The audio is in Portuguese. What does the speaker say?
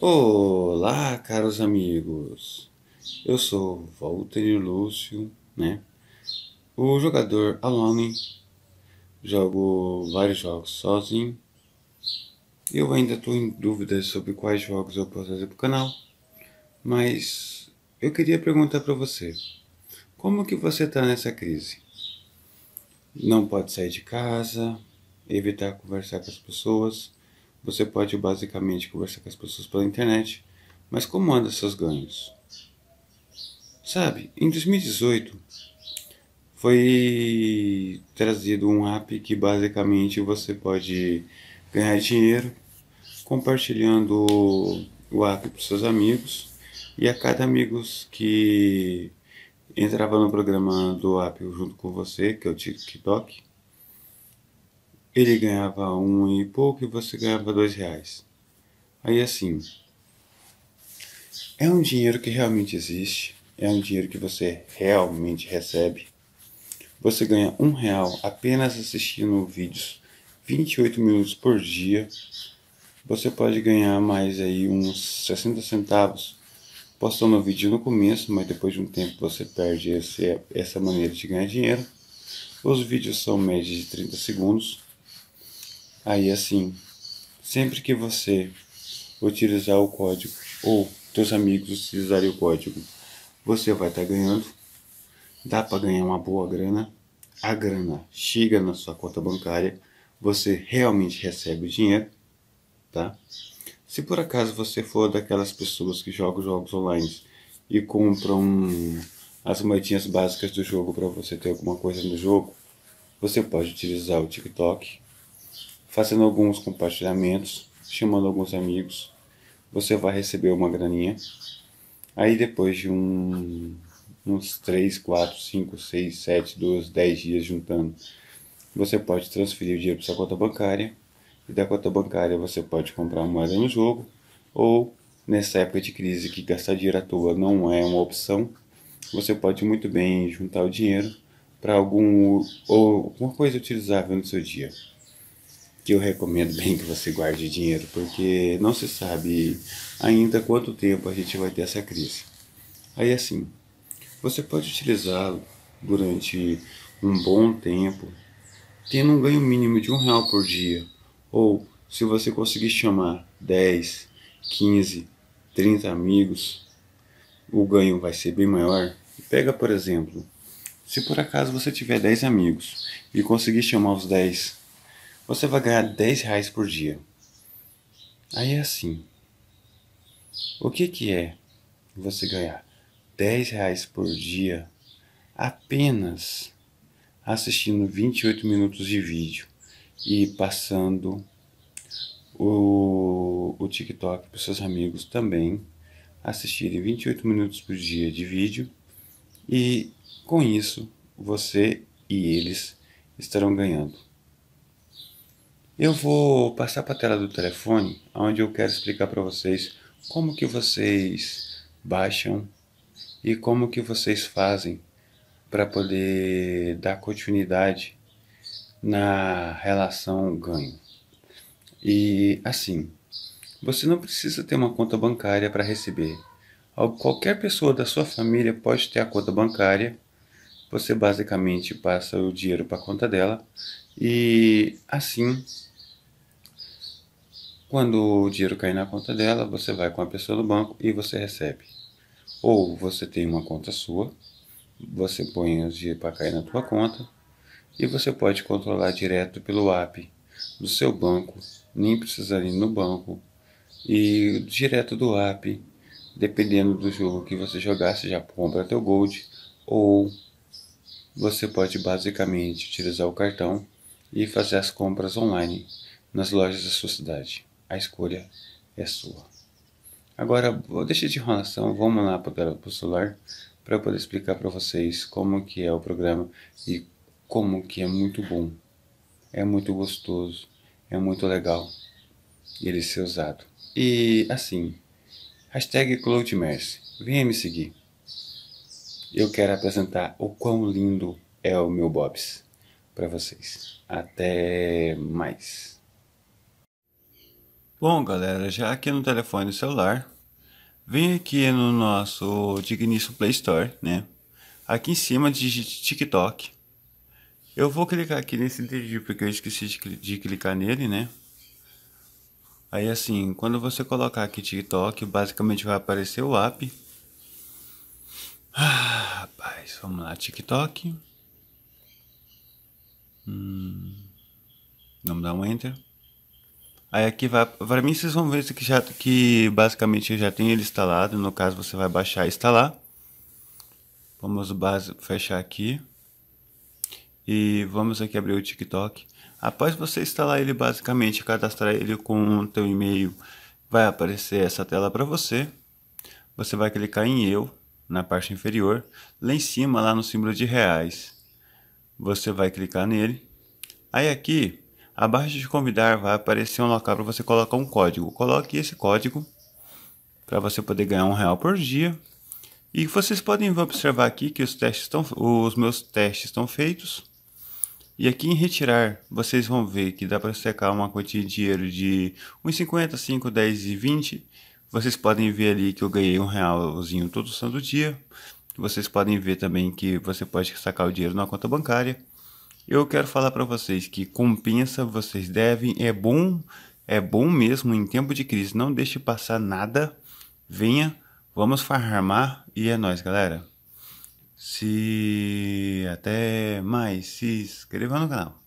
Olá, caros amigos. Eu sou Walter Lúcio, né? O jogador Alone. Jogo vários jogos sozinho. Eu ainda estou em dúvidas sobre quais jogos eu posso fazer para o canal, mas eu queria perguntar para você, como que você está nessa crise? Não pode sair de casa, evitar conversar com as pessoas, você pode basicamente conversar com as pessoas pela internet, mas como andam seus ganhos? Sabe, em 2018 foi trazido um app que basicamente você pode ganhar dinheiro compartilhando o app para seus amigos e a cada amigos que entrava no programa do app junto com você, que é o TikTok, ele ganhava um e pouco e você ganhava dois reais. Aí assim, é um dinheiro que realmente existe, é um dinheiro que você realmente recebe. Você ganha um real apenas assistindo vídeos 28 minutos por dia. Você pode ganhar mais aí uns 60 centavos postando o vídeo no começo, mas depois de um tempo você perde esse, essa maneira de ganhar dinheiro. Os vídeos são média de 30 segundos. Aí assim, sempre que você utilizar o código ou seus amigos utilizarem o código, você vai estar tá ganhando. Dá para ganhar uma boa grana. A grana chega na sua conta bancária, você realmente recebe o dinheiro, tá? Se por acaso você for daquelas pessoas que jogam jogos online e compram as moedinhas básicas do jogo para você ter alguma coisa no jogo, você pode utilizar o TikTok fazendo alguns compartilhamentos, chamando alguns amigos, você vai receber uma graninha. Aí depois de um, uns 3, 4, 5, 6, 7, 12, 10 dias juntando, você pode transferir o dinheiro para sua conta bancária. E da conta bancária você pode comprar moeda no jogo. Ou nessa época de crise que gastar dinheiro à toa não é uma opção, você pode muito bem juntar o dinheiro para algum ou alguma coisa utilizável no seu dia que eu recomendo bem que você guarde dinheiro, porque não se sabe ainda quanto tempo a gente vai ter essa crise. Aí assim, você pode utilizá-lo durante um bom tempo, tendo um ganho mínimo de um real por dia, ou se você conseguir chamar 10, 15, 30 amigos, o ganho vai ser bem maior. Pega, por exemplo, se por acaso você tiver 10 amigos e conseguir chamar os 10 você vai ganhar 10 reais por dia. Aí é assim. O que, que é você ganhar 10 reais por dia apenas assistindo 28 minutos de vídeo e passando o, o TikTok para seus amigos também assistirem 28 minutos por dia de vídeo e com isso você e eles estarão ganhando eu vou passar para a tela do telefone, onde eu quero explicar para vocês como que vocês baixam e como que vocês fazem para poder dar continuidade na relação ganho. E assim, você não precisa ter uma conta bancária para receber. Qualquer pessoa da sua família pode ter a conta bancária. Você basicamente passa o dinheiro para a conta dela e assim, quando o dinheiro cair na conta dela, você vai com a pessoa do banco e você recebe. Ou você tem uma conta sua, você põe o dinheiro para cair na tua conta e você pode controlar direto pelo app do seu banco, nem precisar ir no banco e direto do app, dependendo do jogo que você jogar, você já compra teu gold ou você pode basicamente utilizar o cartão e fazer as compras online nas lojas da sua cidade. A escolha é sua. Agora, deixa de enrolação, vamos lá para o celular para poder explicar para vocês como que é o programa e como que é muito bom. É muito gostoso, é muito legal ele ser usado. E assim, hashtag CloudMerce, venha me seguir. Eu quero apresentar o quão lindo é o meu Bobs para vocês. Até mais. Bom, galera, já aqui no telefone celular, vem aqui no nosso digníssimo Play Store, né? Aqui em cima digite TikTok. Eu vou clicar aqui nesse dedinho porque eu esqueci de clicar nele, né? Aí assim, quando você colocar aqui TikTok, basicamente vai aparecer o app. Ah, rapaz, vamos lá, TikTok. Hum, Vamos dar um enter. Aí aqui vai, para mim vocês vão ver que, já, que basicamente eu já tenho ele instalado, no caso você vai baixar e instalar. Vamos base, fechar aqui. E vamos aqui abrir o TikTok. Após você instalar ele basicamente, cadastrar ele com o teu e-mail, vai aparecer essa tela para você. Você vai clicar em eu, na parte inferior, lá em cima, lá no símbolo de reais. Você vai clicar nele. Aí aqui, abaixo de convidar, vai aparecer um local para você colocar um código. Coloque esse código para você poder ganhar um real por dia. E vocês podem observar aqui que os, testes estão, os meus testes estão feitos. E aqui em retirar, vocês vão ver que dá para secar uma quantia de dinheiro de 50, 5, 10 e 20. Vocês podem ver ali que eu ganhei um realzinho todo santo dia. Vocês podem ver também que você pode sacar o dinheiro na conta bancária. Eu quero falar para vocês que compensa, vocês devem, é bom, é bom mesmo em tempo de crise. Não deixe passar nada. Venha, vamos farmar e é nós, galera. Se até mais, se inscreva no canal.